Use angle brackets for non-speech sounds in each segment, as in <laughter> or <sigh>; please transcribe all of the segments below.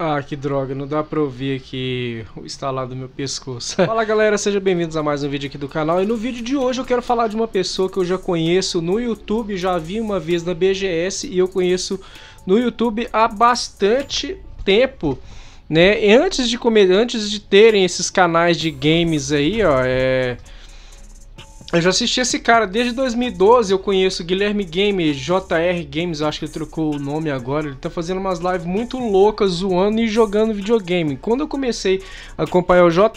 Ah, que droga, não dá pra ouvir aqui o estalar do meu pescoço. <laughs> Fala galera, sejam bem-vindos a mais um vídeo aqui do canal. E no vídeo de hoje eu quero falar de uma pessoa que eu já conheço no YouTube, já vi uma vez na BGS e eu conheço no YouTube há bastante tempo. Né? E antes de, comer, antes de terem esses canais de games aí, ó, é eu já assisti esse cara desde 2012, eu conheço Guilherme Game, JR Games, acho que ele trocou o nome agora. Ele tá fazendo umas lives muito loucas, zoando e jogando videogame. Quando eu comecei a acompanhar o JR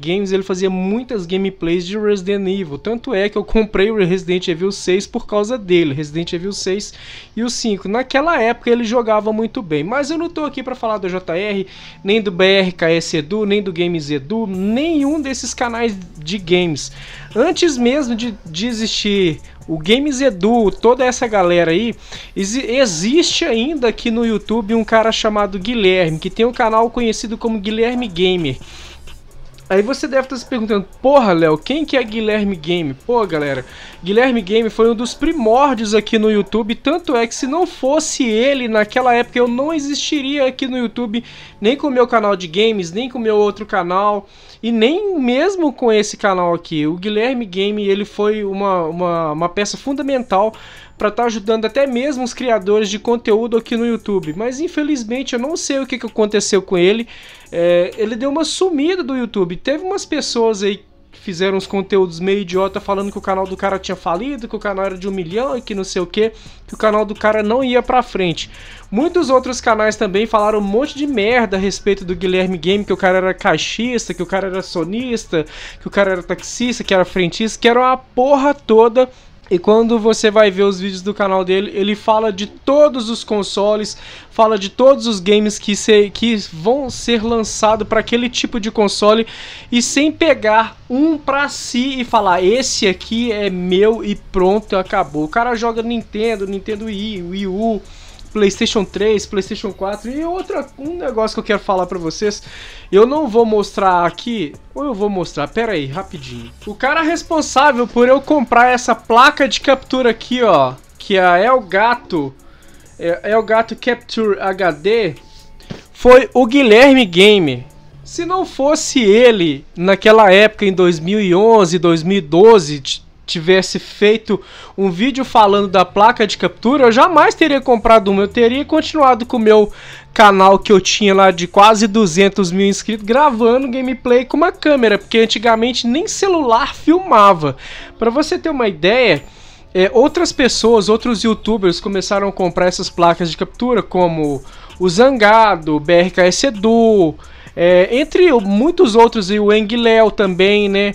Games, ele fazia muitas gameplays de Resident Evil. Tanto é que eu comprei o Resident Evil 6 por causa dele, Resident Evil 6 e o 5. Naquela época ele jogava muito bem, mas eu não tô aqui para falar do JR, nem do BRKS Edu, nem do Games Edu, nenhum desses canais de games. Antes mesmo mesmo de, de existir o Games Edu, toda essa galera aí, ex existe ainda aqui no YouTube um cara chamado Guilherme, que tem um canal conhecido como Guilherme Gamer. Aí você deve estar se perguntando, porra, Léo, quem que é Guilherme Game? Pô, galera, Guilherme Game foi um dos primórdios aqui no YouTube, tanto é que se não fosse ele, naquela época eu não existiria aqui no YouTube nem com o meu canal de games, nem com o meu outro canal e nem mesmo com esse canal aqui. O Guilherme Game ele foi uma, uma, uma peça fundamental para estar tá ajudando até mesmo os criadores de conteúdo aqui no YouTube. Mas infelizmente eu não sei o que, que aconteceu com ele. É, ele deu uma sumida do YouTube. Teve umas pessoas aí fizeram uns conteúdos meio idiota falando que o canal do cara tinha falido, que o canal era de um milhão e que não sei o que, que o canal do cara não ia pra frente. Muitos outros canais também falaram um monte de merda a respeito do Guilherme Game, que o cara era caixista, que o cara era sonista, que o cara era taxista, que era frentista, que era uma porra toda e quando você vai ver os vídeos do canal dele, ele fala de todos os consoles, fala de todos os games que, se, que vão ser lançados para aquele tipo de console e sem pegar um para si e falar esse aqui é meu e pronto, acabou. O cara joga Nintendo, Nintendo Wii, Wii U, PlayStation 3, PlayStation 4 e outro um negócio que eu quero falar para vocês. Eu não vou mostrar aqui, ou eu vou mostrar, pera aí, rapidinho. O cara responsável por eu comprar essa placa de captura aqui, ó, que é a Elgato, Elgato é, é Capture HD, foi o Guilherme Game. Se não fosse ele, naquela época, em 2011, 2012, tivesse feito um vídeo falando da placa de captura, eu jamais teria comprado uma. Eu teria continuado com o meu canal que eu tinha lá de quase 200 mil inscritos gravando gameplay com uma câmera, porque antigamente nem celular filmava. Para você ter uma ideia, é, outras pessoas, outros youtubers começaram a comprar essas placas de captura, como o Zangado, o BRKS Edu, é, entre muitos outros, e o Enguilel também, né?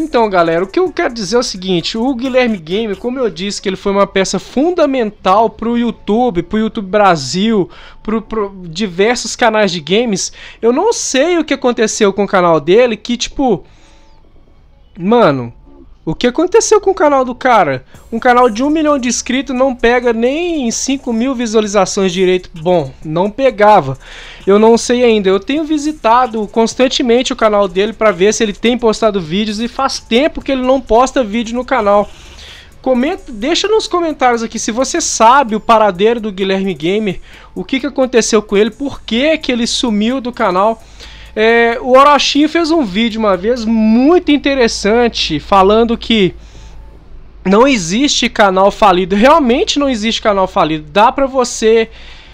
Então, galera, o que eu quero dizer é o seguinte: o Guilherme Game, como eu disse, que ele foi uma peça fundamental para o YouTube, para o YouTube Brasil, para diversos canais de games. Eu não sei o que aconteceu com o canal dele, que tipo, mano, o que aconteceu com o canal do cara? Um canal de um milhão de inscritos não pega nem 5 mil visualizações direito. Bom, não pegava. Eu não sei ainda. Eu tenho visitado constantemente o canal dele para ver se ele tem postado vídeos e faz tempo que ele não posta vídeo no canal. Comenta, deixa nos comentários aqui se você sabe o paradeiro do Guilherme Gamer, o que, que aconteceu com ele, por que, que ele sumiu do canal. É, o Orochim fez um vídeo uma vez muito interessante falando que não existe canal falido. Realmente não existe canal falido. Dá para você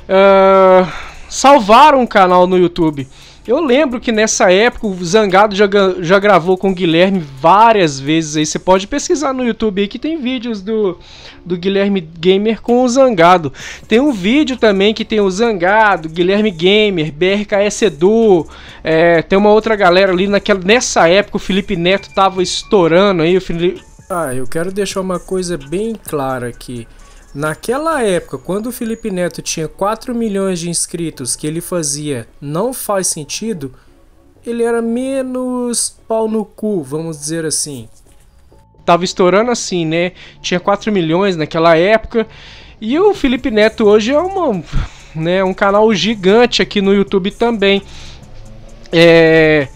uh, salvar um canal no YouTube. Eu lembro que nessa época o Zangado já, já gravou com o Guilherme várias vezes aí. Você pode pesquisar no YouTube aí que tem vídeos do, do Guilherme Gamer com o Zangado. Tem um vídeo também que tem o Zangado, Guilherme Gamer, BRKS Edu. É, tem uma outra galera ali. Naquela, nessa época o Felipe Neto tava estourando aí. O Felipe... Ah, eu quero deixar uma coisa bem clara aqui. Naquela época, quando o Felipe Neto tinha 4 milhões de inscritos que ele fazia não faz sentido, ele era menos pau no cu, vamos dizer assim. Tava estourando assim, né? Tinha 4 milhões naquela época. E o Felipe Neto hoje é uma, né, um canal gigante aqui no YouTube também. É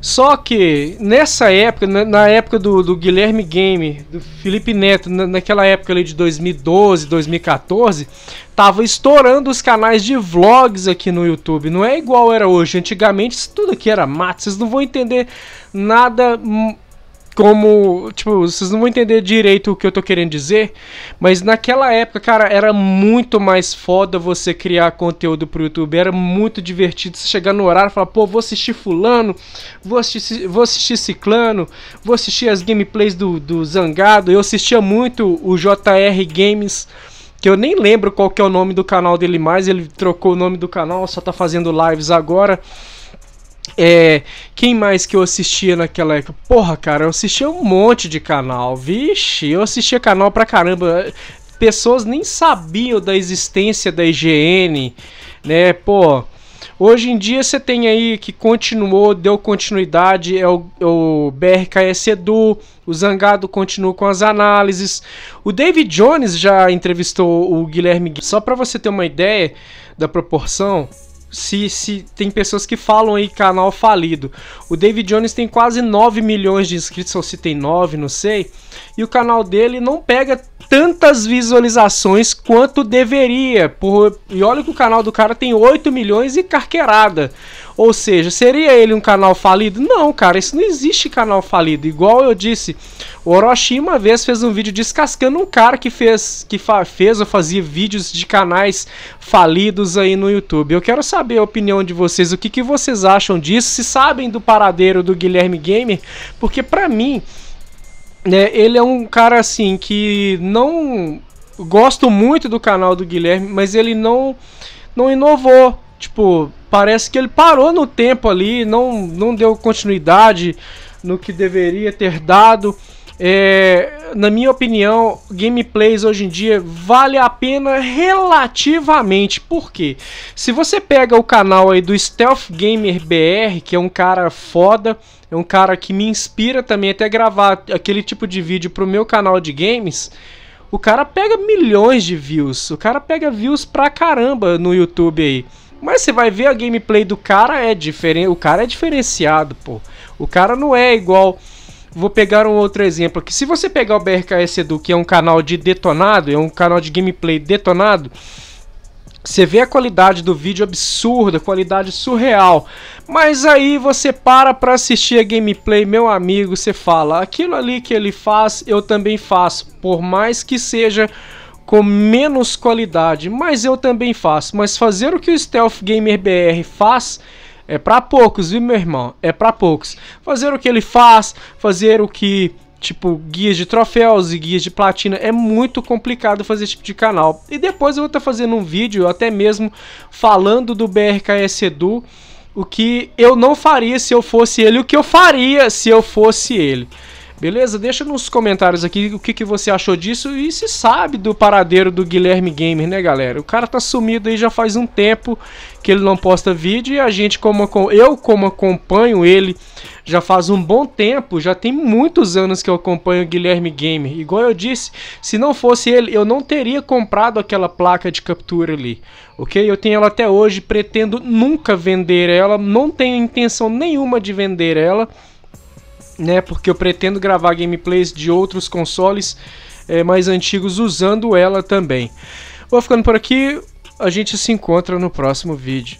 só que nessa época, na, época do, do, Guilherme Game, do Felipe Neto, naquela época ali de 2012, 2014, tava estourando os canais de vlogs aqui no YouTube. Não é igual era hoje. Antigamente isso tudo aqui era mato. Vocês não vão entender nada hum, como, tipo, vocês não vão entender direito o que eu tô querendo dizer, mas naquela época, cara, era muito mais foda você criar conteúdo pro YouTube, era muito divertido você chegar no horário e falar, pô, vou assistir fulano, vou assistir, vou assistir ciclano, vou assistir as gameplays do, do Zangado, eu assistia muito o JR Games, que eu nem lembro qual que é o nome do canal dele mais, ele trocou o nome do canal, só tá fazendo lives agora, é, quem mais que eu assistia naquela época? Porra, cara, eu assistia um monte de canal. Vixe, eu assistia canal pra caramba. Pessoas nem sabiam da existência da IGN, né? Pô, hoje em dia você tem aí que continuou, deu continuidade, é o, é o BRKS Edu, o Zangado continua com as análises. O David Jones já entrevistou o Guilherme Só pra você ter uma ideia da proporção, se, se tem pessoas que falam aí canal falido. O David Jones tem quase 9 milhões de inscritos, ou se tem 9, não sei. E o canal dele não pega tantas visualizações quanto deveria. Por... E olha que o canal do cara tem 8 milhões e carqueirada. Ou seja, seria ele um canal falido? Não, cara, isso não existe canal falido. Igual eu disse, o Orochi uma vez fez um vídeo descascando um cara que fez, que fez ou fazia vídeos de canais falidos aí no YouTube. Eu quero saber a opinião de vocês, o que, que vocês acham disso, se sabem do paradeiro do Guilherme Gamer, porque para mim, né, ele é um cara assim que não gosto muito do canal do Guilherme, mas ele não não inovou, Tipo, parece que ele parou no tempo ali, não, não deu continuidade no que deveria ter dado. É, na minha opinião, gameplays hoje em dia vale a pena relativamente. Por quê? Se você pega o canal aí do Stealth Gamer BR, que é um cara foda, é um cara que me inspira também até gravar aquele tipo de vídeo pro meu canal de games, o cara pega milhões de views. O cara pega views pra caramba no YouTube aí. Mas você vai ver a gameplay do cara é diferente, o cara é diferenciado, pô. O cara não é igual Vou pegar um outro exemplo aqui. Se você pegar o BRKS Edu, que é um canal de detonado, é um canal de gameplay detonado, você vê a qualidade do vídeo absurda, qualidade surreal. Mas aí você para para assistir a gameplay, meu amigo, você fala: aquilo ali que ele faz, eu também faço, por mais que seja com menos qualidade, mas eu também faço. Mas fazer o que o Stealth Gamer BR faz é para poucos, viu, meu irmão? É para poucos. Fazer o que ele faz, fazer o que tipo guias de troféus e guias de platina é muito complicado fazer esse tipo de canal. E depois eu vou estar tá fazendo um vídeo até mesmo falando do BRKS Edu, o que eu não faria se eu fosse ele, o que eu faria se eu fosse ele. Beleza? Deixa nos comentários aqui o que, que você achou disso e se sabe do paradeiro do Guilherme Gamer, né, galera? O cara tá sumido aí já faz um tempo que ele não posta vídeo e a gente, como eu como acompanho ele já faz um bom tempo, já tem muitos anos que eu acompanho o Guilherme Gamer. Igual eu disse, se não fosse ele, eu não teria comprado aquela placa de captura ali, ok? Eu tenho ela até hoje, pretendo nunca vender ela, não tenho intenção nenhuma de vender ela né? Porque eu pretendo gravar gameplays de outros consoles é, mais antigos usando ela também. Vou ficando por aqui, a gente se encontra no próximo vídeo.